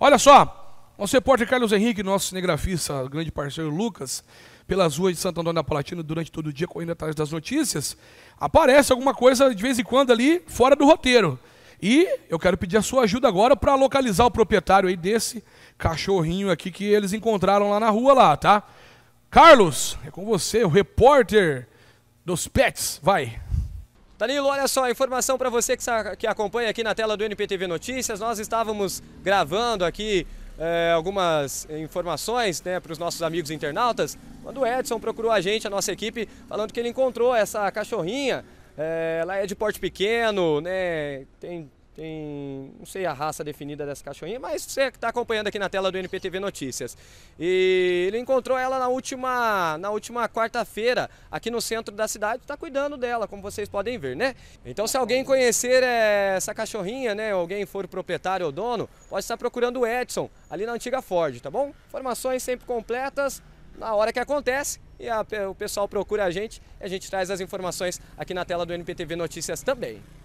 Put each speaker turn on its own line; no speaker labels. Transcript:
Olha só, nosso repórter Carlos Henrique, nosso cinegrafista, grande parceiro Lucas, pelas ruas de Santo Antônio da Palatina durante todo o dia, correndo atrás das notícias, aparece alguma coisa de vez em quando ali fora do roteiro. E eu quero pedir a sua ajuda agora para localizar o proprietário aí desse cachorrinho aqui que eles encontraram lá na rua lá, tá? Carlos, é com você, o repórter dos pets. Vai. Danilo, olha
só, informação para você que, que acompanha aqui na tela do NPTV Notícias. Nós estávamos gravando aqui é, algumas informações né, para os nossos amigos internautas, quando o Edson procurou a gente, a nossa equipe, falando que ele encontrou essa cachorrinha. É, ela é de porte pequeno, né, tem tem, não sei a raça definida dessa cachorrinha, mas você está acompanhando aqui na tela do NPTV Notícias. E ele encontrou ela na última, na última quarta-feira aqui no centro da cidade, está cuidando dela, como vocês podem ver, né? Então se alguém conhecer é, essa cachorrinha, né, alguém for o proprietário ou dono, pode estar procurando o Edson ali na antiga Ford, tá bom? Informações sempre completas na hora que acontece e a, o pessoal procura a gente e a gente traz as informações aqui na tela do NPTV Notícias também.